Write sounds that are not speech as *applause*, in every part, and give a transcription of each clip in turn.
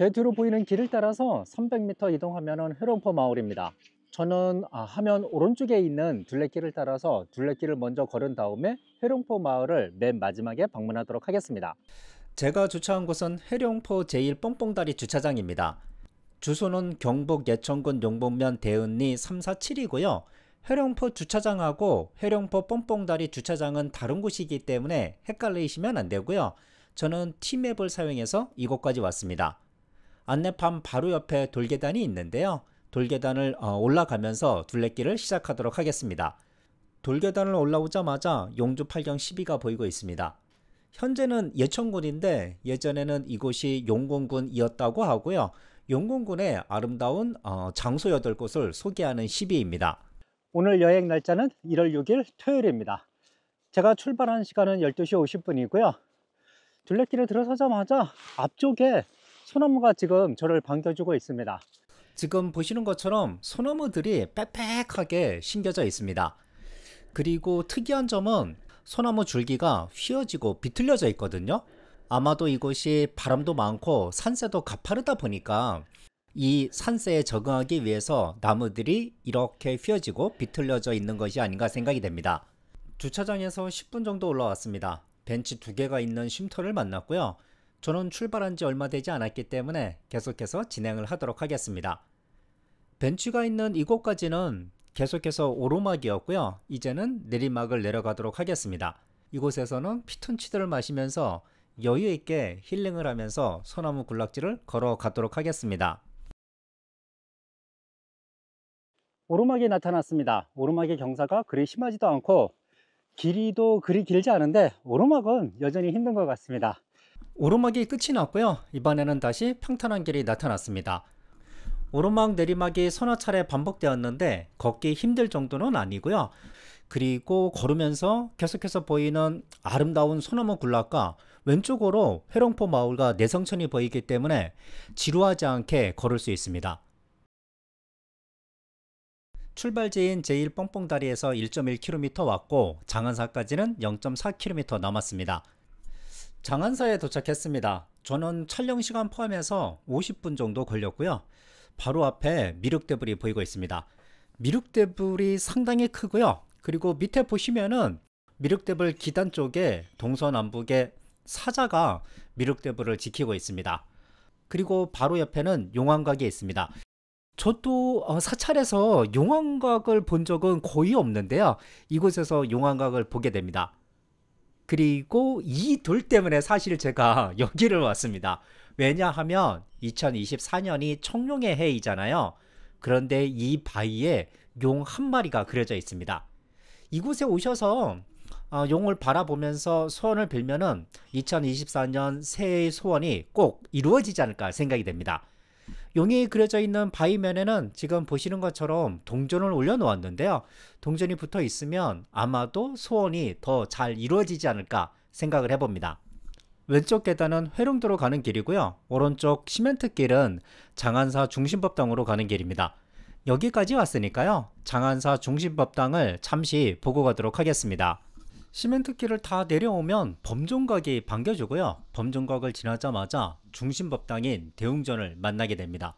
제 뒤로 보이는 길을 따라서 300m 이동하면 회롱포 마을입니다. 저는 아, 하면 오른쪽에 있는 둘레길을 따라서 둘레길을 먼저 걸은 다음에 회룡포 마을을 맨 마지막에 방문하도록 하겠습니다. 제가 주차한 곳은 회룡포 제1뽕뽕다리 주차장입니다. 주소는 경북 예천군 용봉면 대은리 347이고요. 회룡포 주차장하고 회룡포 뽕뽕다리 주차장은 다른 곳이기 때문에 헷갈리시면 안 되고요. 저는 티맵을 사용해서 이곳까지 왔습니다. 안내판 바로 옆에 돌계단이 있는데요. 돌계단을 어, 올라가면서 둘레길을 시작하도록 하겠습니다. 돌계단을 올라오자마자 용주 8경 12가 보이고 있습니다. 현재는 예천군인데 예전에는 이곳이 용궁군이었다고 하고요. 용궁군의 아름다운 어, 장소 8곳을 소개하는 12입니다. 오늘 여행 날짜는 1월 6일 토요일입니다. 제가 출발한 시간은 12시 50분이고요. 둘레길을 들어서자마자 앞쪽에 소나무가 지금 저를 반겨주고 있습니다. 지금 보시는 것처럼 소나무들이 빽빽하게 심겨져 있습니다. 그리고 특이한 점은 소나무 줄기가 휘어지고 비틀려져 있거든요. 아마도 이곳이 바람도 많고 산세도 가파르다 보니까 이 산세에 적응하기 위해서 나무들이 이렇게 휘어지고 비틀려져 있는 것이 아닌가 생각이 됩니다. 주차장에서 10분 정도 올라왔습니다. 벤치 두 개가 있는 쉼터를 만났고요. 저는 출발한 지 얼마 되지 않았기 때문에 계속해서 진행을 하도록 하겠습니다. 벤츠가 있는 이곳까지는 계속해서 오르막이었고요. 이제는 내리막을 내려가도록 하겠습니다. 이곳에서는 피톤치드를 마시면서 여유 있게 힐링을 하면서 소나무 군락지를 걸어가도록 하겠습니다. 오르막이 나타났습니다. 오르막의 경사가 그리 심하지도 않고 길이도 그리 길지 않은데 오르막은 여전히 힘든 것 같습니다. 오르막이 끝이 났고요. 이번에는 다시 평탄한 길이 나타났습니다. 오르막 내리막이 서너 차례 반복되었는데 걷기 힘들 정도는 아니고요. 그리고 걸으면서 계속해서 보이는 아름다운 소나무 군락과 왼쪽으로 회롱포 마을과 내성천이 보이기 때문에 지루하지 않게 걸을 수 있습니다. 출발지인 제1 뻥뻥다리에서 1.1km 왔고 장안사까지는 0.4km 남았습니다. 장안사에 도착했습니다. 저는 촬영 시간 포함해서 50분 정도 걸렸고요. 바로 앞에 미륵대불이 보이고 있습니다. 미륵대불이 상당히 크고요. 그리고 밑에 보시면은 미륵대불 기단 쪽에 동서남북의 사자가 미륵대불을 지키고 있습니다. 그리고 바로 옆에는 용왕각이 있습니다. 저도 어, 사찰에서 용왕각을 본 적은 거의 없는데요. 이곳에서 용왕각을 보게 됩니다. 그리고 이 돌 때문에 사실 제가 *laughs* 여기를 왔습니다. 왜냐하면 2024년이 청룡의 해이잖아요. 그런데 이 바위에 용 한 마리가 그려져 있습니다. 이곳에 오셔서 어, 용을 바라보면서 소원을 빌면은 2024년 새해의 소원이 꼭 이루어지지 않을까 생각이 됩니다. 용이 그려져 있는 바위면에는 지금 보시는 것처럼 동전을 올려놓았는데요. 동전이 붙어 있으면 아마도 소원이 더 잘 이루어지지 않을까 생각을 해봅니다. 왼쪽 계단은 회룡도로 가는 길이고요. 오른쪽 시멘트 길은 장안사 중심법당으로 가는 길입니다. 여기까지 왔으니까요. 장안사 중심법당을 잠시 보고 가도록 하겠습니다. 시멘트길을 다 내려오면 범종각이 반겨주고요. 범종각을 지나자마자 중심법당인 대웅전을 만나게 됩니다.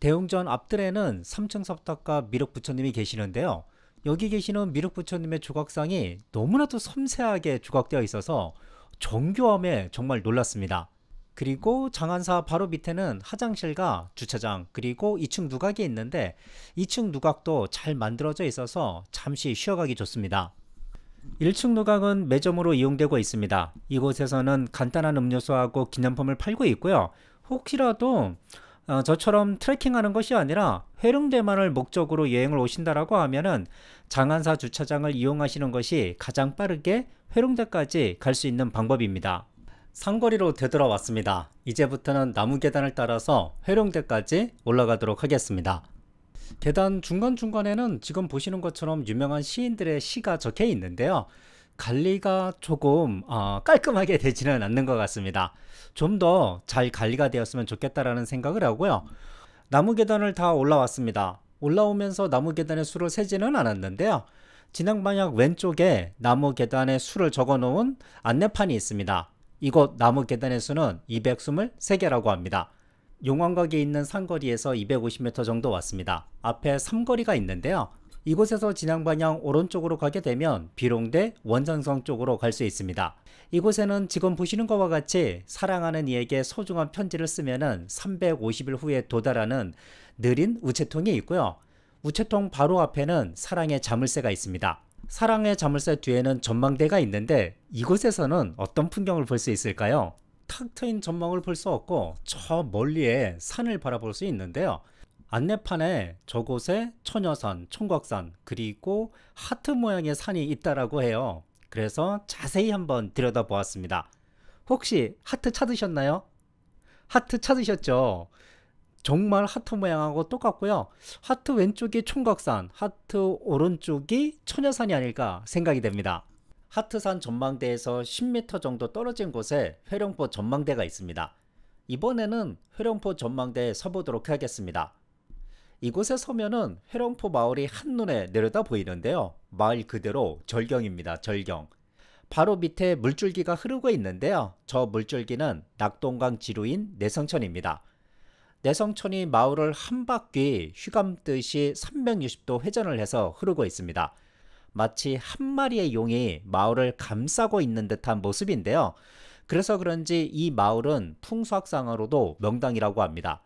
대웅전 앞뜰에는 3층 섭탑과 미륵 부처님이 계시는데요. 여기 계시는 미륵 부처님의 조각상이 너무나도 섬세하게 조각되어 있어서 정교함에 정말 놀랐습니다. 그리고 장안사 바로 밑에는 화장실과 주차장 그리고 2층 누각이 있는데 2층 누각도 잘 만들어져 있어서 잠시 쉬어가기 좋습니다. 1층 누각은 매점으로 이용되고 있습니다. 이곳에서는 간단한 음료수하고 기념품을 팔고 있고요. 혹시라도 어, 저처럼 트래킹하는 것이 아니라 회릉대만을 목적으로 여행을 오신다라고 하면은 장안사 주차장을 이용하시는 것이 가장 빠르게 회릉대까지 갈 수 있는 방법입니다. 상거리로 되돌아왔습니다. 이제부터는 나무 계단을 따라서 회룡대까지 올라가도록 하겠습니다. 계단 중간중간에는 지금 보시는 것처럼 유명한 시인들의 시가 적혀 있는데요. 관리가 조금 어, 깔끔하게 되지는 않는 것 같습니다. 좀 더 잘 관리가 되었으면 좋겠다라는 생각을 하고요. 나무 계단을 다 올라왔습니다. 올라오면서 나무 계단의 수를 세지는 않았는데요. 진행 방향 왼쪽에 나무 계단의 수를 적어 놓은 안내판이 있습니다. 이곳 나무 계단의 수는 223개라고 합니다. 용왕각에 있는 산거리에서 250m 정도 왔습니다. 앞에 삼거리가 있는데요. 이곳에서 진양방향 오른쪽으로 가게 되면 비롱대 원장성 쪽으로 갈 수 있습니다. 이곳에는 지금 보시는 것과 같이 사랑하는 이에게 소중한 편지를 쓰면은 350일 후에 도달하는 느린 우체통이 있고요. 우체통 바로 앞에는 사랑의 자물쇠가 있습니다. 사랑의 자물쇠 뒤에는 전망대가 있는데 이곳에서는 어떤 풍경을 볼 수 있을까요? 탁 트인 전망을 볼 수 없고 저 멀리에 산을 바라볼 수 있는데요. 안내판에 저곳에 처녀산 총각산, 그리고 하트 모양의 산이 있다라고 해요. 그래서 자세히 한번 들여다보았습니다. 혹시 하트 찾으셨나요? 하트 찾으셨죠? 정말 하트 모양하고 똑같고요. 하트 왼쪽이 총각산, 하트 오른쪽이 처녀산이 아닐까 생각이 됩니다. 하트산 전망대에서 10m 정도 떨어진 곳에 회령포 전망대가 있습니다. 이번에는 회령포 전망대에 서보도록 하겠습니다. 이곳에 서면은 회령포 마을이 한눈에 내려다 보이는데요. 마을 그대로 절경입니다. 절경. 바로 밑에 물줄기가 흐르고 있는데요. 저 물줄기는 낙동강 지루인 내성천입니다. 내성천이 마을을 한 바퀴 휘감듯이 360도 회전을 해서 흐르고 있습니다. 마치 한 마리의 용이 마을을 감싸고 있는 듯한 모습인데요. 그래서 그런지 이 마을은 풍수학상으로도 명당이라고 합니다.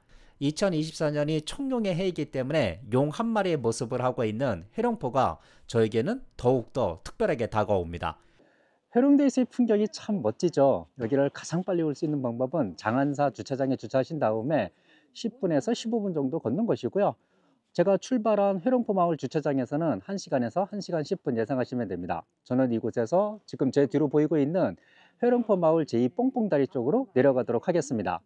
2024년이 총룡의 해이기 때문에 용 한 마리의 모습을 하고 있는 해룡포가 저에게는 더욱더 특별하게 다가옵니다. 해룡대에서의 풍경이 참 멋지죠. 여기를 가장 빨리 올 수 있는 방법은 장안사 주차장에 주차하신 다음에 10분에서 15분 정도 걷는 것이고요. 제가 출발한 회룡포 마을 주차장에서는 1시간에서 1시간 10분 예상하시면 됩니다. 저는 이곳에서 지금 제 뒤로 보이고 있는 회룡포 마을 제2 뽕뽕다리 쪽으로 내려가도록 하겠습니다.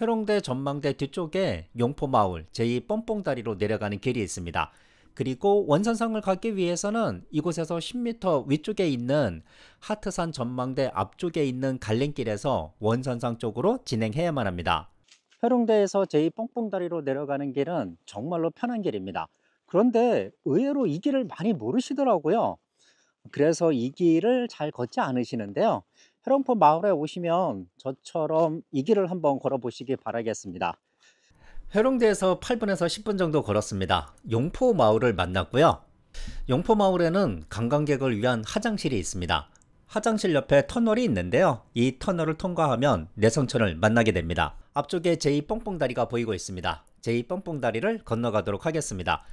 회룡대 전망대 뒤쪽에 용포 마을 제2 뽕뽕다리로 내려가는 길이 있습니다. 그리고 원산성을 가기 위해서는 이곳에서 10m 위쪽에 있는 하트산 전망대 앞쪽에 있는 갈림길에서 원산성 쪽으로 진행해야만 합니다. 해룡대에서 제2뽕뽕다리로 내려가는 길은 정말로 편한 길입니다. 그런데 의외로 이 길을 많이 모르시더라고요. 그래서 이 길을 잘 걷지 않으시는데요. 해롱포 마을에 오시면 저처럼 이 길을 한번 걸어보시기 바라겠습니다. 해롱대에서 8분에서 10분 정도 걸었습니다. 용포 마을을 만났고요. 용포 마을에는 관광객을 위한 화장실이 있습니다. 화장실 옆에 터널이 있는데요. 이 터널을 통과하면 내성천을 만나게 됩니다. 앞쪽에 제2뻥뻥다리가 보이고 있습니다. 제2뻥뻥다리를 건너가도록 하겠습니다.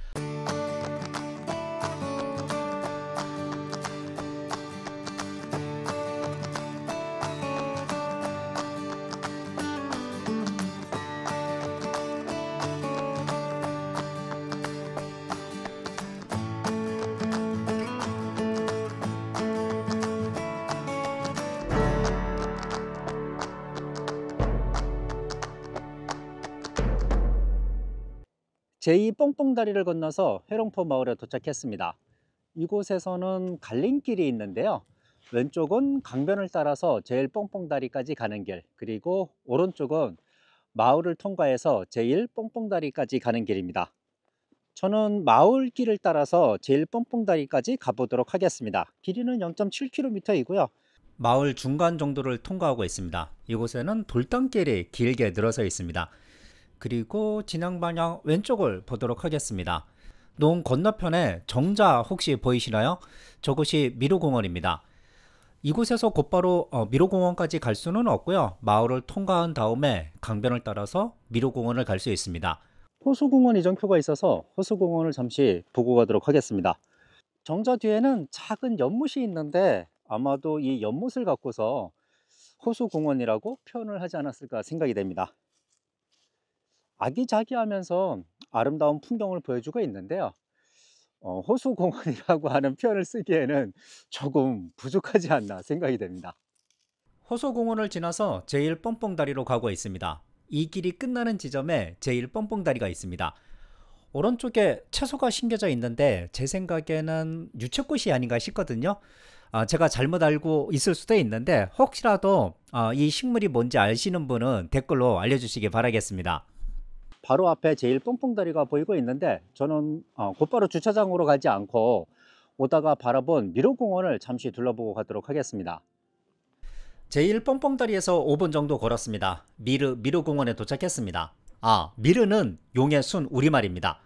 제2 뽕뽕다리를 건너서 회롱포 마을에 도착했습니다. 이곳에서는 갈림길이 있는데요. 왼쪽은 강변을 따라서 제일 뽕뽕다리까지 가는 길 그리고 오른쪽은 마을을 통과해서 제일 뽕뽕다리까지 가는 길입니다. 저는 마을길을 따라서 제일 뽕뽕다리까지 가보도록 하겠습니다. 길이는 0.7km이고요. 마을 중간 정도를 통과하고 있습니다. 이곳에는 돌담길이 길게 늘어서 있습니다. 그리고 진행 방향 왼쪽을 보도록 하겠습니다. 논 건너편에 정자 혹시 보이시나요? 저곳이 미로공원입니다. 이곳에서 곧바로 어, 미로공원까지 갈 수는 없고요. 마을을 통과한 다음에 강변을 따라서 미로공원을 갈 수 있습니다. 호수공원 이정표가 있어서 호수공원을 잠시 보고 가도록 하겠습니다. 정자 뒤에는 작은 연못이 있는데 아마도 이 연못을 갖고서 호수공원이라고 표현을 하지 않았을까 생각이 됩니다. 아기자기하면서 아름다운 풍경을 보여주고 있는데요. 어, 호수공원이라고 *laughs* 하는 표현을 쓰기에는 조금 부족하지 않나 생각이 됩니다. 호수공원을 지나서 제일 뻔뻔다리로 가고 있습니다. 이 길이 끝나는 지점에 제일 뻔뻔다리가 있습니다. 오른쪽에 채소가 심겨져 있는데 제 생각에는 유채꽃이 아닌가 싶거든요. 아, 제가 잘못 알고 있을 수도 있는데 혹시라도 아, 이 식물이 뭔지 아시는 분은 댓글로 알려주시기 바라겠습니다. 바로 앞에 제일 뽕뽕다리가 보이고 있는데 저는 어, 곧바로 주차장으로 가지 않고 오다가 바라본 미로공원을 잠시 둘러보고 가도록 하겠습니다. 제일 뽕뽕다리에서 5분 정도 걸었습니다. 미르 미로공원에 도착했습니다. 아, 미르는 용의 순 우리말입니다.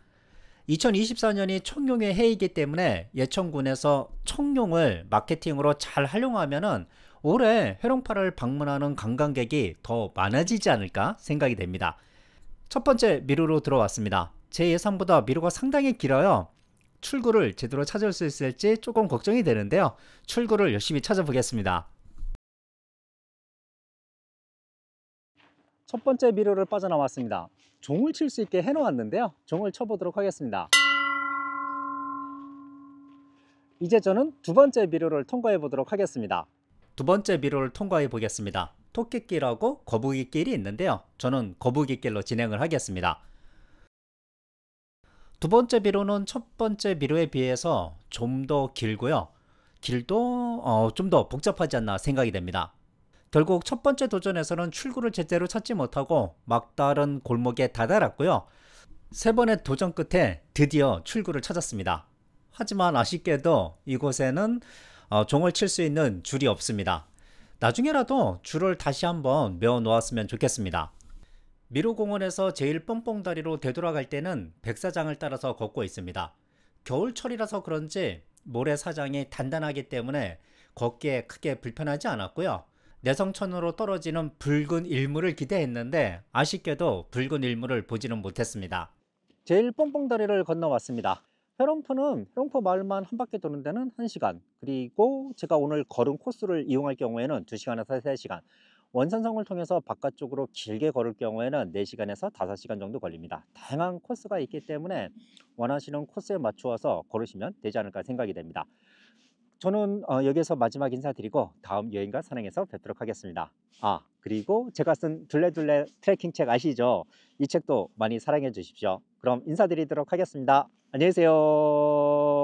2024년이 청룡의 해이기 때문에 예천군에서 청룡을 마케팅으로 잘활용하면 올해 회룡파를 방문하는 관광객이 더 많아지지 않을까 생각이 됩니다. 첫 번째 미루로 들어왔습니다. 제 예상보다 미루가 상당히 길어요. 출구를 제대로 찾을 수 있을지 조금 걱정이 되는데요. 출구를 열심히 찾아보겠습니다. 첫 번째 미로를 빠져나왔습니다. 종을 칠 수 있게 해놓았는데요. 종을 쳐보도록 하겠습니다. 이제 저는 두 번째 미로를 통과해 보도록 하겠습니다. 두 번째 미로를 통과해 보겠습니다. 토끼길하고 거북이길이 있는데요. 저는 거북이길로 진행을 하겠습니다. 두 번째 비로는 첫 번째 비로에 비해서 좀 더 길고요. 길도 어, 좀더 복잡하지 않나 생각이 됩니다. 결국 첫 번째 도전에서는 출구를 제대로 찾지 못하고 막다른 골목에 다다랐고요. 세 번의 도전 끝에 드디어 출구를 찾았습니다. 하지만 아쉽게도 이곳에는 어, 종을 칠 수 있는 줄이 없습니다. 나중에라도 줄을 다시 한번 메어 놓았으면 좋겠습니다. 미로공원에서 제일 뻥뻥다리로 되돌아갈 때는 백사장을 따라서 걷고 있습니다. 겨울철이라서 그런지 모래사장이 단단하기 때문에 걷기에 크게 불편하지 않았고요. 내성천으로 떨어지는 붉은 일물을 기대했는데 아쉽게도 붉은 일물을 보지는 못했습니다. 제일 뻥뻥다리를 건너왔습니다. 헤럼프는 헤럼프 마을만 한 바퀴 도는 데는 1시간 그리고 제가 오늘 걸은 코스를 이용할 경우에는 2시간에서 3시간 원산성을 통해서 바깥쪽으로 길게 걸을 경우에는 4시간에서 5시간 정도 걸립니다. 다양한 코스가 있기 때문에 원하시는 코스에 맞추어서 걸으시면 되지 않을까 생각이 됩니다. 저는 어, 여기에서 마지막 인사드리고 다음 여행과 산행에서 뵙도록 하겠습니다. 아 그리고 제가 쓴 둘레둘레 트레킹 책 아시죠? 이 책도 많이 사랑해 주십시오. 그럼 인사드리도록 하겠습니다. 안녕히 계세요.